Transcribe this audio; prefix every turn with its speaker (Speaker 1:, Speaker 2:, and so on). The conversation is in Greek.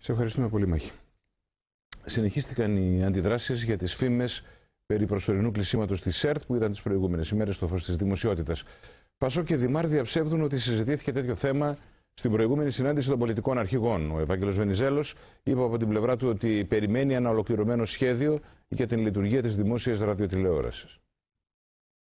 Speaker 1: Σε ευχαριστούμε πολύ, Μάχη. Συνεχίστηκαν οι αντιδράσεις για τις φήμες περί προσωρινού κλεισίματος της ΣΕΡΤ που ήταν τις προηγούμενες ημέρες στο φως της δημοσιότητας. Πασό και Δημάρ διαψεύδουν ότι συζητήθηκε τέτοιο θέμα στην προηγούμενη συνάντηση των πολιτικών αρχηγών. Ο Ευάγγελος Βενιζέλος είπε από την πλευρά του ότι περιμένει ένα ολοκληρωμένο σχέδιο για την λειτουργία της δημόσιας ραδιοτηλεόρασης.